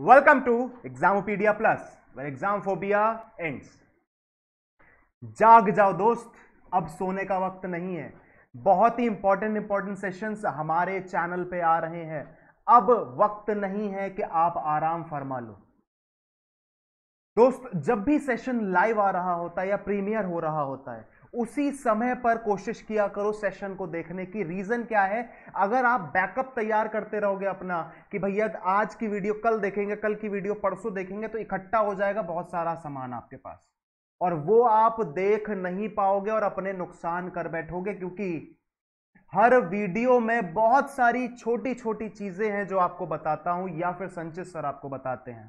welcome to Examopedia plus exam phobia phobia जाग जाओ दोस्त अब सोने का वक्त नहीं है बहुत ही इंपॉर्टेंट इंपॉर्टेंट सेशंस हमारे चैनल पे आ रहे हैं अब वक्त नहीं है कि आप आराम फरमा लो दोस्त जब भी सेशन लाइव आ रहा होता है या प्रीमियर हो रहा होता है उसी समय पर कोशिश किया करो सेशन को देखने की रीज़न क्या है अगर आप बैकअप तैयार करते रहोगे अपना कि भैया आज की वीडियो कल देखेंगे कल की वीडियो परसों देखेंगे तो इकट्ठा हो जाएगा बहुत सारा सामान आपके पास और वो आप देख नहीं पाओगे और अपने नुकसान कर बैठोगे क्योंकि हर वीडियो में बहुत सारी छोटी छोटी चीज़ें हैं जो आपको बताता हूं या फिर संचित सर आपको बताते हैं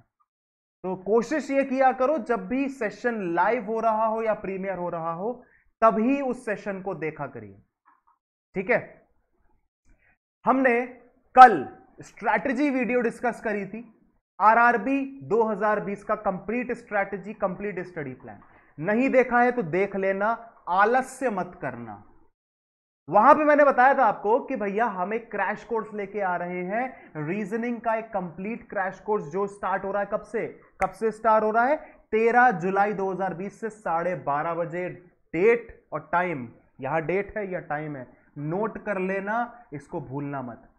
तो कोशिश ये किया करो जब भी सेशन लाइव हो रहा हो या प्रीमियर हो रहा हो तभी उस सेशन को देखा करिए ठीक है हमने कल स्ट्रैटेजी वीडियो डिस्कस करी थी आरआरबी 2020 का complete strategy complete study plan नहीं देखा है तो देख लेना आलस्य मत करना वहां पे मैंने बताया था आपको कि भैया हम एक क्रैश कोर्स लेके आ रहे हैं रीजनिंग का एक कंप्लीट क्रैश कोर्स जो स्टार्ट हो रहा है कब से कब से स्टार्ट हो रहा है 13 जुलाई 2020 से साढ़े बारह बजे डेट और टाइम यहां डेट है या टाइम है नोट कर लेना इसको भूलना मत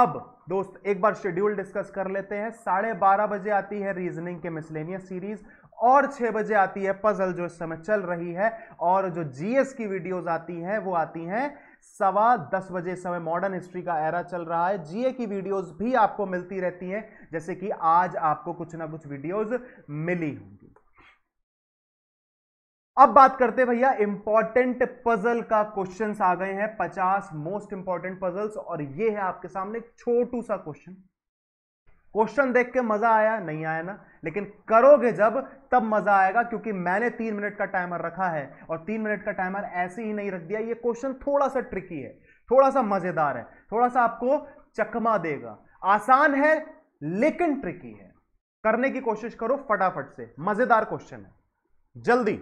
अब दोस्त एक बार शेड्यूल डिस्कस कर लेते हैं साढ़े बारह बजे आती है रीजनिंग के मिसलेनियस सीरीज और छह बजे आती है पजल जो इस समय चल रही है और जो जीएस की वीडियोस आती हैं वो आती हैं सवा दस बजे समय मॉडर्न हिस्ट्री का एरा चल रहा है जीए की वीडियोस भी आपको मिलती रहती हैं जैसे कि आज आपको कुछ ना कुछ वीडियोस मिली हूं अब बात करते भैया इंपॉर्टेंट पजल का क्वेश्चंस आ गए हैं पचास मोस्ट इंपॉर्टेंट पजल्स और ये है आपके सामने छोटू सा क्वेश्चन क्वेश्चन देख के मजा आया नहीं आया ना लेकिन करोगे जब तब मजा आएगा क्योंकि मैंने तीन मिनट का टाइमर रखा है और तीन मिनट का टाइमर ऐसे ही नहीं रख दिया ये क्वेश्चन थोड़ा सा ट्रिकी है थोड़ा सा मजेदार है थोड़ा सा आपको चकमा देगा आसान है लेकिन ट्रिकी है करने की कोशिश करो फटाफट से मजेदार क्वेश्चन है जल्दी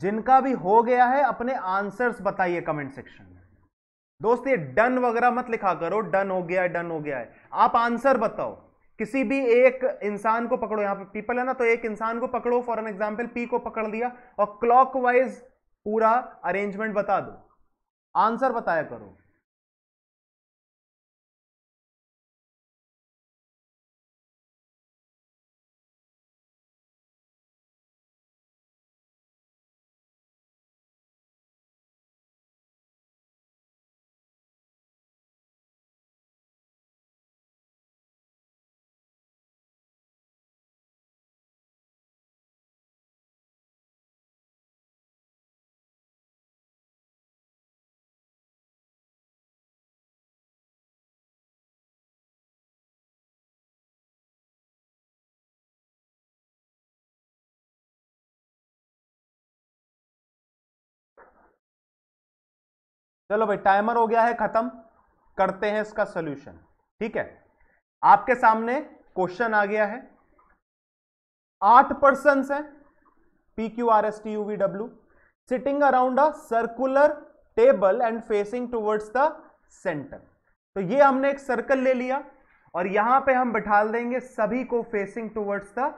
जिनका भी हो गया है अपने आंसर्स बताइए कमेंट सेक्शन में दोस्त ये डन वगैरह मत लिखा करो डन हो गया है डन हो गया है आप आंसर बताओ किसी भी एक इंसान को पकड़ो यहां पे पीपल है ना तो एक इंसान को पकड़ो फॉर एन एग्जाम्पल पी को पकड़ लिया और क्लॉकवाइज पूरा अरेंजमेंट बता दो आंसर बताया करो चलो भाई टाइमर हो गया है खत्म करते हैं इसका सोल्यूशन ठीक है आपके सामने क्वेश्चन आ गया है आठ पर्सन है P Q R S T U V W sitting around a circular table and facing towards the centre तो ये हमने एक सर्कल ले लिया और यहां पे हम बिठा देंगे सभी को फेसिंग टूवर्ड्स द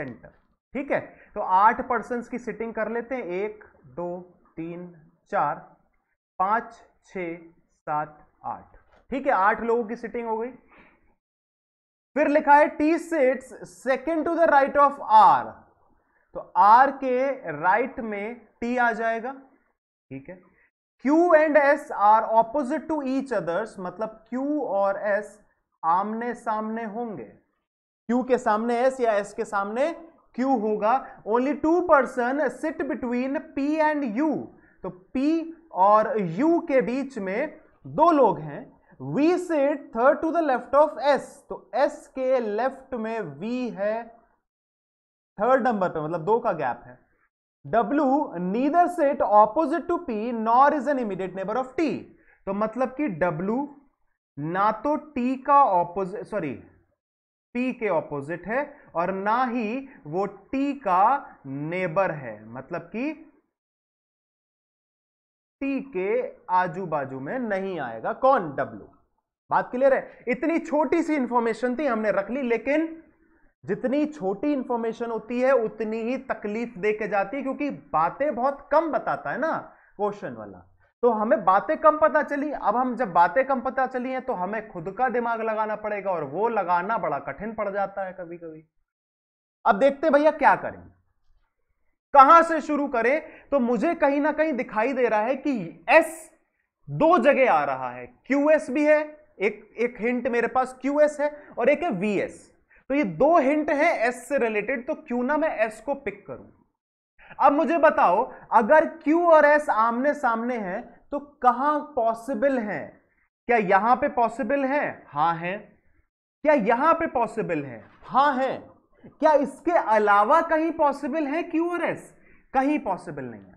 सेंटर ठीक है तो आठ पर्सन की सिटिंग कर लेते हैं एक दो तीन चार पांच छ सात आठ ठीक है आठ लोगों की सिटिंग हो गई फिर लिखा है T sits second to the right of R तो आर के राइट में टी आ जाएगा ठीक है Q and S R opposite to each others मतलब क्यू और एस आमने सामने होंगे क्यू के सामने एस या एस के सामने क्यू होगा only two person sit between P and U तो पी और यू के बीच में दो लोग हैं V set third to the left of S तो एस के लेफ्ट में वी है थर्ड नंबर पे मतलब दो का गैप है W neither set opposite to P nor is an immediate neighbour of T तो मतलब कि डब्ल्यू ना तो टी का ऑपोजिट सॉरी पी के ऑपोजिट है और ना ही वो टी का नेबर है मतलब कि टी के आजू बाजू में नहीं आएगा कौन डब्ल्यू बात क्लियर है इतनी छोटी सी इंफॉर्मेशन थी हमने रख ली लेकिन जितनी छोटी इंफॉर्मेशन होती है उतनी ही तकलीफ दे के जाती है क्योंकि बातें बहुत कम बताता है ना क्वेश्चन वाला तो हमें बातें कम पता चली अब हम जब बातें कम पता चली हैं तो हमें खुद का दिमाग लगाना पड़ेगा और वो लगाना बड़ा कठिन पड़ जाता है कभी कभी अब देखते भैया क्या करेंगे कहां से शुरू करें तो मुझे कहीं ना कहीं दिखाई दे रहा है कि एस दो जगह आ रहा है क्यूएस भी है एक एक हिंट मेरे पास क्यूएस है और एक है वीएस तो ये दो हिंट है एस से रिलेटेड तो क्यों ना मैं एस को पिक करूं अब मुझे बताओ अगर क्यू और एस आमने सामने हैं तो कहां पॉसिबल है क्या यहां पे पॉसिबल है हा है क्या यहां पे पॉसिबल है हा है क्या इसके अलावा कहीं पॉसिबल है क्यू और एस कहीं पॉसिबल नहीं है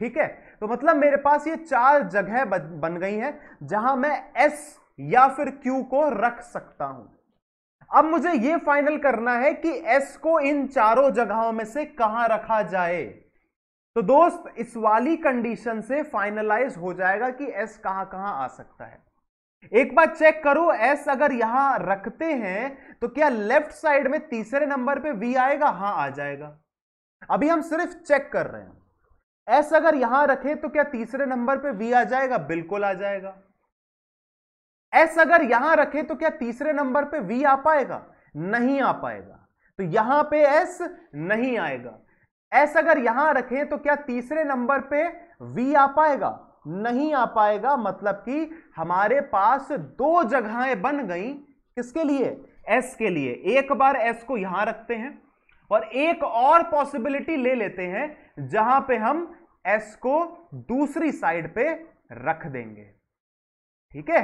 ठीक है तो मतलब मेरे पास ये चार जगह बन गई हैं जहां मैं एस या फिर क्यू को रख सकता हूं अब मुझे ये फाइनल करना है कि एस को इन चारों जगहों में से कहां रखा जाए तो दोस्त इस वाली कंडीशन से फाइनलाइज हो जाएगा कि एस कहां कहां आ सकता है एक बार चेक करो एस अगर यहां रखते हैं तो क्या लेफ्ट साइड में तीसरे नंबर पे वी आएगा हां आ जाएगा अभी हम सिर्फ चेक कर रहे हैं एस अगर यहां रखें तो क्या तीसरे नंबर पे वी आ जाएगा बिल्कुल आ जाएगा एस अगर यहां रखें तो क्या तीसरे नंबर पे वी आ पाएगा नहीं आ पाएगा तो यहां पे एस नहीं आएगा एस अगर यहां रखें तो क्या तीसरे नंबर पे वी आ पाएगा नहीं आ पाएगा मतलब कि हमारे पास दो जगहें बन गई किसके लिए एस के लिए एक बार एस को यहां रखते हैं और एक और पॉसिबिलिटी ले लेते हैं जहां पे हम एस को दूसरी साइड पे रख देंगे ठीक है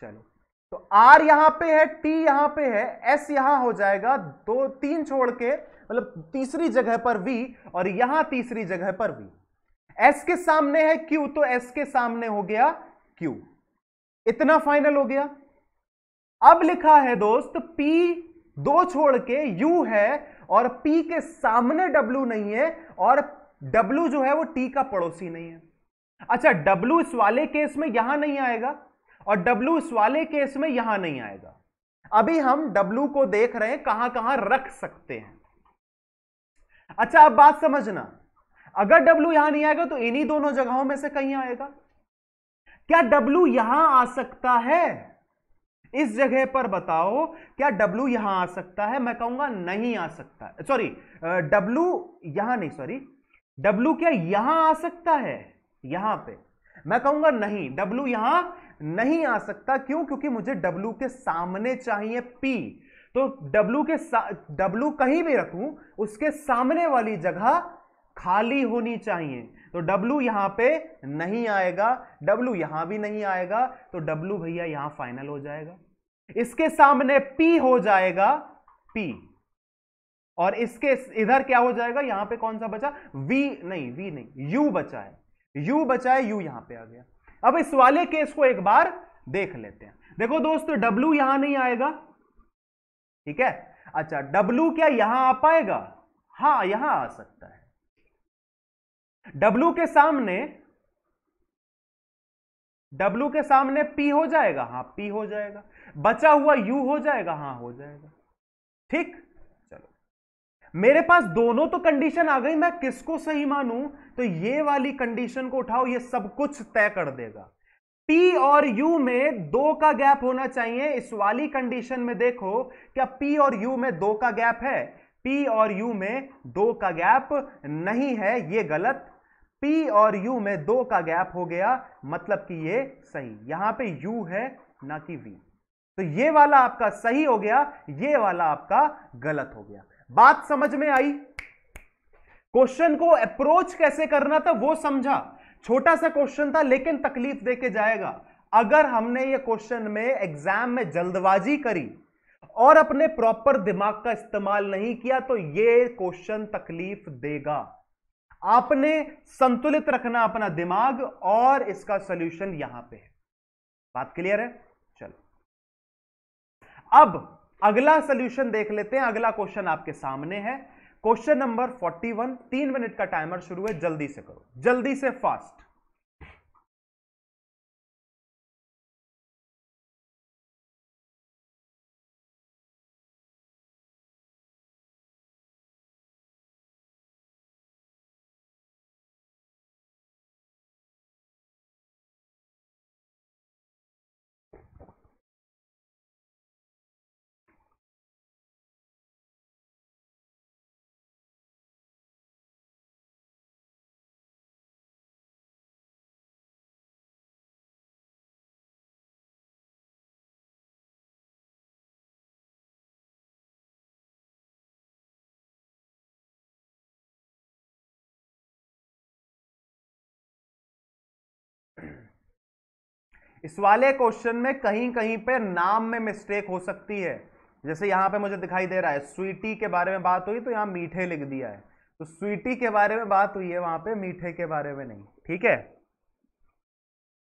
चलो तो आर यहां पे है टी यहां पे है एस यहां हो जाएगा दो तीन छोड़ के मतलब तीसरी जगह पर वी और यहां तीसरी जगह पर वी एस के सामने है क्यू तो एस के सामने हो गया क्यू इतना फाइनल हो गया अब लिखा है दोस्त पी दो छोड़ के यू है और पी के सामने डब्ल्यू नहीं है और डब्ल्यू जो है वो टी का पड़ोसी नहीं है अच्छा डब्ल्यू इस वाले केस में यहां नहीं आएगा और डब्ल्यू इस वाले केस में यहां नहीं आएगा अभी हम डब्ल्यू को देख रहे हैं कहां कहां रख सकते हैं अच्छा अब बात समझना अगर W यहां नहीं आएगा तो इन्हीं दोनों जगहों में से कहीं आएगा क्या W यहां आ सकता है इस जगह पर बताओ क्या W यहां आ सकता है मैं कहूंगा नहीं आ सकता सॉरी W यहां नहीं सॉरी W क्या यहां आ सकता है यहां पे मैं कहूंगा नहीं W यहां नहीं आ सकता क्यों क्योंकि मुझे W के सामने चाहिए P तो W के W कहीं भी रखूं उसके सामने वाली जगह खाली होनी चाहिए तो W यहां पे नहीं आएगा W यहां भी नहीं आएगा तो W भैया यहां फाइनल हो जाएगा इसके सामने P हो जाएगा P और इसके इधर क्या हो जाएगा यहां पे कौन सा बचा V नहीं V नहीं U बचा है U बचा है U यहां पे आ गया अब इस वाले केस को एक बार देख लेते हैं देखो दोस्तों W यहां नहीं आएगा ठीक है अच्छा W क्या यहां आ पाएगा हाँ यहां आ सकता है W के सामने W के सामने P हो जाएगा हाँ P हो जाएगा बचा हुआ U हो जाएगा हाँ हो जाएगा ठीक चलो मेरे पास दोनों तो कंडीशन आ गई मैं किसको सही मानूं तो ये वाली कंडीशन को उठाओ ये सब कुछ तय कर देगा P और U में दो का गैप होना चाहिए इस वाली कंडीशन में देखो क्या P और U में दो का गैप है P और U में दो का गैप नहीं है ये गलत P और यू में दो का गैप हो गया मतलब कि ये सही यहां पे यू है ना कि वी तो ये वाला आपका सही हो गया ये वाला आपका गलत हो गया बात समझ में आई क्वेश्चन को अप्रोच कैसे करना था वो समझा छोटा सा क्वेश्चन था लेकिन तकलीफ देके जाएगा अगर हमने ये क्वेश्चन में एग्जाम में जल्दबाजी करी और अपने प्रॉपर दिमाग का इस्तेमाल नहीं किया तो ये क्वेश्चन तकलीफ देगा आपने संतुलित रखना अपना दिमाग और इसका सोल्यूशन यहां पे है बात क्लियर है चलो अब अगला सोल्यूशन देख लेते हैं अगला क्वेश्चन आपके सामने है क्वेश्चन नंबर 41 तीन मिनट का टाइमर शुरू है जल्दी से करो जल्दी से फास्ट इस वाले क्वेश्चन में कहीं कहीं पे नाम में मिस्टेक हो सकती है जैसे यहां पे मुझे दिखाई दे रहा है स्वीटी के बारे में बात हुई तो यहां मीठे लिख दिया है तो स्वीटी के बारे में बात हुई है वहां पे मीठे के बारे में नहीं ठीक है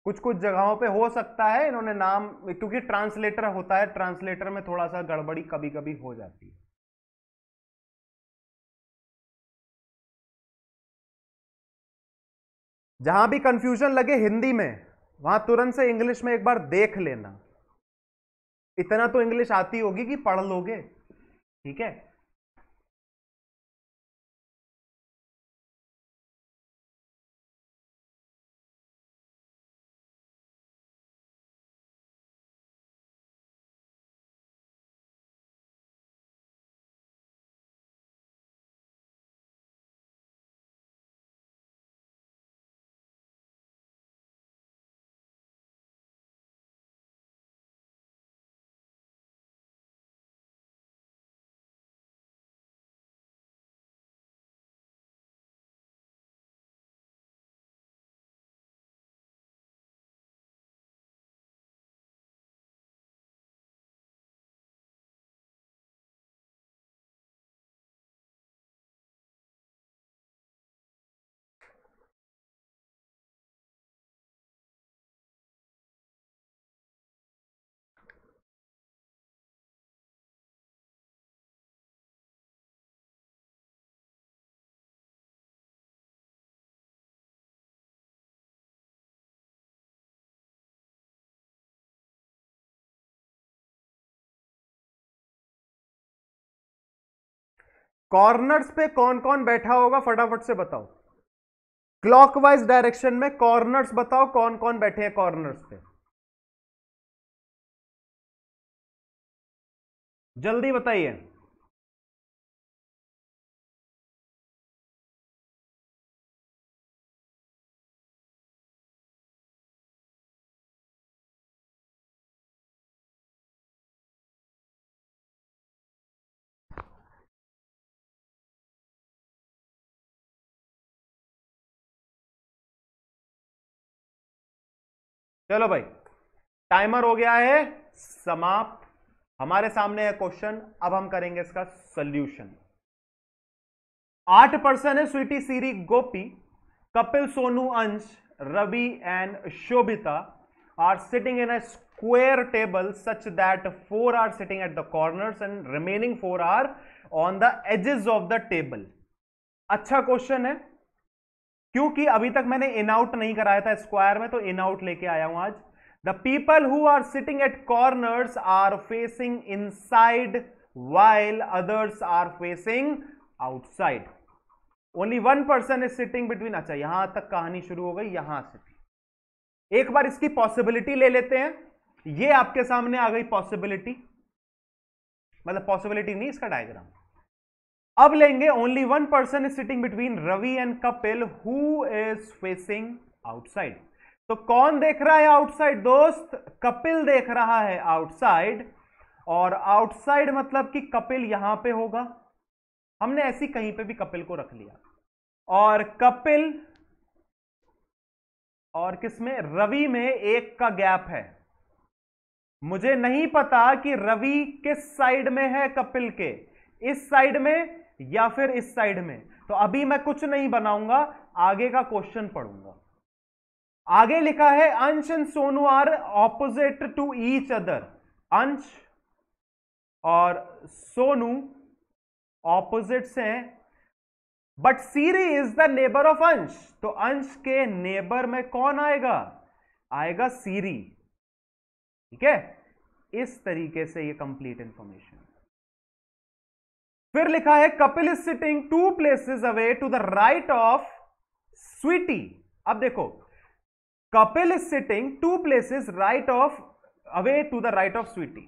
कुछ कुछ जगहों पे हो सकता है इन्होंने नाम क्योंकि ट्रांसलेटर होता है ट्रांसलेटर में थोड़ा सा गड़बड़ी कभी कभी हो जाती है जहां भी कंफ्यूजन लगे हिंदी में वहां तुरंत से इंग्लिश में एक बार देख लेना इतना तो इंग्लिश आती होगी कि पढ़ लोगे ठीक है कॉर्नर्स पे कौन कौन बैठा होगा फटाफट से बताओ क्लॉकवाइज डायरेक्शन में कॉर्नर्स बताओ कौन कौन बैठे हैं कॉर्नर्स पे जल्दी बताइए चलो भाई टाइमर हो गया है समाप्त हमारे सामने है क्वेश्चन अब हम करेंगे इसका सल्यूशन आठ पर्सन है स्वीटी सीरी गोपी Kapil Sonu Ansh Ravi and Shobhita are sitting in a square table such that four are sitting at the corner and remaining four are on the edges of the table अच्छा क्वेश्चन है क्योंकि अभी तक मैंने इन आउट नहीं कराया था स्क्वायर में तो इन आउट लेके आया हूं आज the people who are sitting at corners are facing inside while others are facing outside only one person is sitting between अच्छा यहां तक कहानी शुरू हो गई यहां से थी एक बार इसकी पॉसिबिलिटी ले लेते हैं ये आपके सामने आ गई पॉसिबिलिटी मतलब पॉसिबिलिटी नहीं इसका डायग्राम अब लेंगे only one person is sitting between Ravi and Kapil who is facing outside तो कौन देख रहा है आउटसाइड दोस्त कपिल देख रहा है आउटसाइड और आउटसाइड मतलब कि कपिल यहां पे होगा हमने ऐसी कहीं पे भी कपिल को रख लिया और कपिल और किसमें रवि में एक का गैप है मुझे नहीं पता कि रवि किस साइड में है कपिल के इस साइड में या फिर इस साइड में तो अभी मैं कुछ नहीं बनाऊंगा आगे का क्वेश्चन पढ़ूंगा आगे लिखा है Ansh and Sonu are opposite to each other Ansh और सोनू ऑपोजिट्स हैं but Siri is the neighbour of Ansh तो अंश के नेबर में कौन आएगा आएगा सीरी ठीक है इस तरीके से ये कंप्लीट इंफॉर्मेशन फिर लिखा है Kapil is sitting two places away to the right of Sweety अब देखो Kapil is sitting two places right of away to the right of Sweety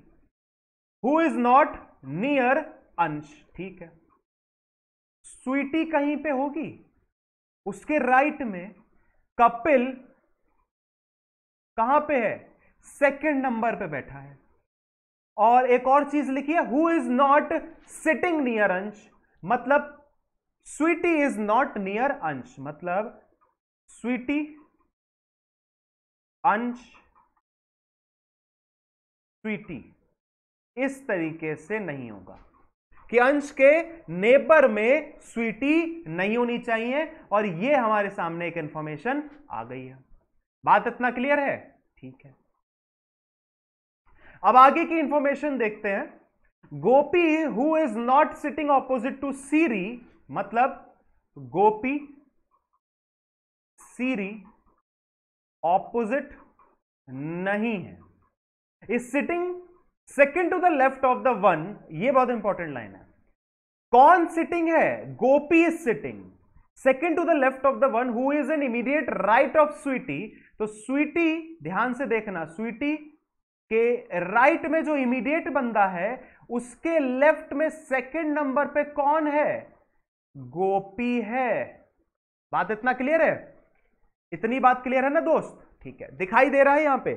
who is not near Ansh ठीक है स्वीटी कहीं पे होगी उसके राइट में कपिल कहां पे है सेकंड नंबर पे बैठा है और एक और चीज लिखी है who is not sitting near Ansh मतलब Sweety is not near Ansh मतलब स्वीटी अंश स्वीटी इस तरीके से नहीं होगा कि अंश के नेबर में स्वीटी नहीं होनी चाहिए और यह हमारे सामने एक इंफॉर्मेशन आ गई है बात इतना क्लियर है ठीक है अब आगे की इंफॉर्मेशन देखते हैं Gopi who is not sitting opposite to Siri मतलब गोपी सीरी ऑपोजिट नहीं है is sitting second to the left of the one ये बहुत इंपॉर्टेंट लाइन है कौन सिटिंग है Gopi is sitting second to the left of the one who is an immediate right of Sweety तो स्वीटी ध्यान से देखना स्वीटी के राइट में जो इमीडिएट बंदा है उसके लेफ्ट में सेकंड नंबर पे कौन है गोपी है बात इतना क्लियर है इतनी बात क्लियर है ना दोस्त ठीक है दिखाई दे रहा है यहां पे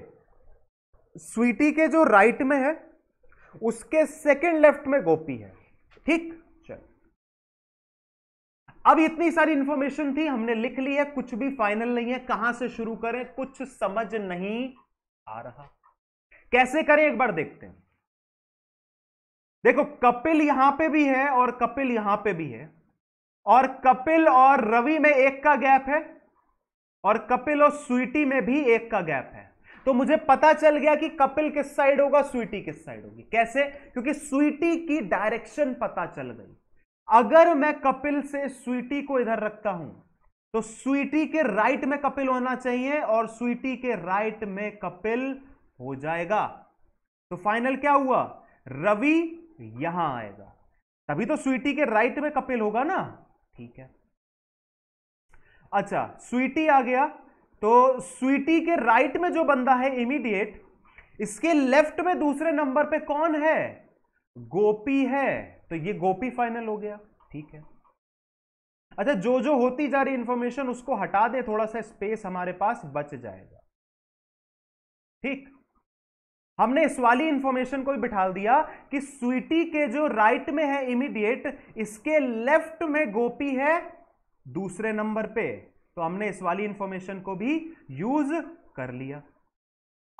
स्वीटी के जो राइट में है उसके सेकंड लेफ्ट में गोपी है ठीक अब इतनी सारी इंफॉर्मेशन थी हमने लिख ली है कुछ भी फाइनल नहीं है कहां से शुरू करें कुछ समझ नहीं आ रहा कैसे करें एक बार देखते हैं देखो कपिल यहां पे भी है और कपिल यहां पे भी है और कपिल और रवि में एक का गैप है और कपिल और स्वीटी में भी एक का गैप है तो मुझे पता चल गया कि कपिल किस साइड होगा स्वीटी किस साइड होगी कैसे क्योंकि स्वीटी की डायरेक्शन पता चल गई अगर मैं कपिल से स्वीटी को इधर रखता हूं तो स्वीटी के राइट में कपिल होना चाहिए और स्वीटी के राइट में कपिल हो जाएगा तो फाइनल क्या हुआ रवि यहां आएगा तभी तो स्वीटी के राइट में कपिल होगा ना ठीक है अच्छा स्वीटी आ गया तो स्वीटी के राइट में जो बंदा है इमीडिएट इसके लेफ्ट में दूसरे नंबर पे कौन है गोपी है तो ये गोपी फाइनल हो गया ठीक है अच्छा जो जो होती जा रही इंफॉर्मेशन उसको हटा दे थोड़ा सा स्पेस हमारे पास बच जाएगा ठीक हमने इस वाली इंफॉर्मेशन को भी बिठा दिया कि स्वीटी के जो राइट में है इमीडिएट इसके लेफ्ट में गोपी है दूसरे नंबर पे तो हमने इस वाली इंफॉर्मेशन को भी यूज कर लिया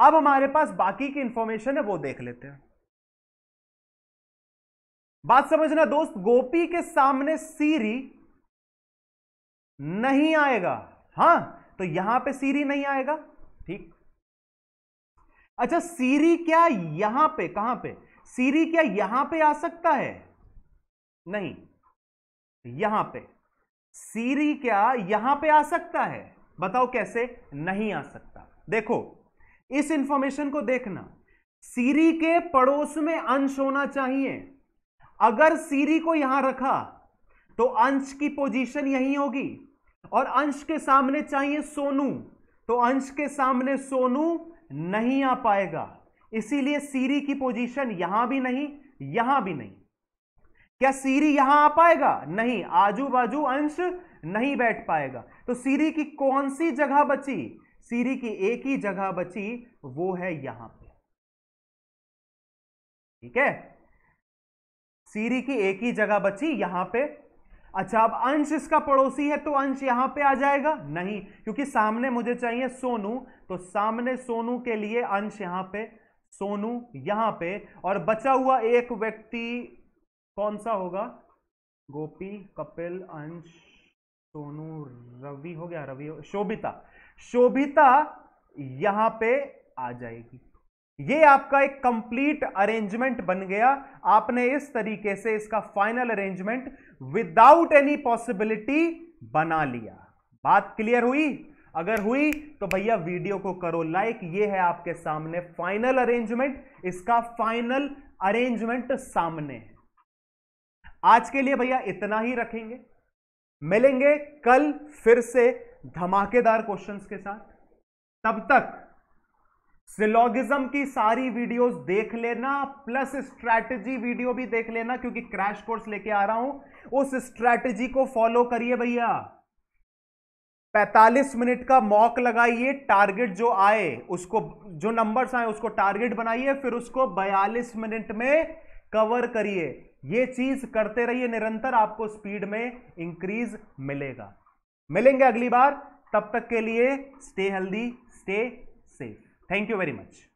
अब हमारे पास बाकी की इंफॉर्मेशन है वो देख लेते हैं बात समझना दोस्त गोपी के सामने सीरी नहीं आएगा हां तो यहां पे सीरी नहीं आएगा ठीक अच्छा सीरी क्या यहां पे कहां पे सीरी क्या यहां पे आ सकता है नहीं यहां पे सीरी क्या यहां पे आ सकता है बताओ कैसे नहीं आ सकता देखो इस इंफॉर्मेशन को देखना सीरी के पड़ोस में अंश होना चाहिए अगर सीरी को यहां रखा तो अंश की पोजीशन यही होगी और अंश के सामने चाहिए सोनू तो अंश के सामने सोनू नहीं आ पाएगा इसीलिए सीरी की पोजीशन यहां भी नहीं यहां भी नहीं क्या सीरी यहां आ पाएगा नहीं आजू बाजू अंश नहीं बैठ पाएगा तो सीरी की कौन सी जगह बची सीरी की एक ही जगह बची वो है यहां पे ठीक है सीरी की एक ही जगह बची यहां पे अच्छा अब अंश इसका पड़ोसी है तो अंश यहां पे आ जाएगा नहीं क्योंकि सामने मुझे चाहिए सोनू तो सामने सोनू के लिए अंश यहां पे सोनू यहां पे और बचा हुआ एक व्यक्ति कौन सा होगा गोपी कपिल अंश सोनू रवि हो गया रवि शोभिता शोभिता यहां पे आ जाएगी ये आपका एक कंप्लीट अरेंजमेंट बन गया आपने इस तरीके से इसका final arrangement without any possibility बना लिया बात क्लियर हुई अगर हुई तो भैया वीडियो को करो लाइक ये है आपके सामने फाइनल अरेंजमेंट इसका फाइनल अरेंजमेंट सामने है आज के लिए भैया इतना ही रखेंगे मिलेंगे कल फिर से धमाकेदार क्वेश्चंस के साथ तब तक सिलोगिज्म की सारी वीडियोस देख लेना प्लस स्ट्रैटेजी वीडियो भी देख लेना क्योंकि क्रैश कोर्स लेके आ रहा हूं उस स्ट्रैटेजी को फॉलो करिए भैया 45 मिनट का मॉक लगाइए टारगेट जो आए उसको जो नंबर्स आए उसको टारगेट बनाइए फिर उसको 42 मिनट में कवर करिए ये चीज करते रहिए निरंतर आपको स्पीड में इंक्रीज मिलेगा मिलेंगे अगली बार तब तक के लिए stay healthy stay safe thank you very much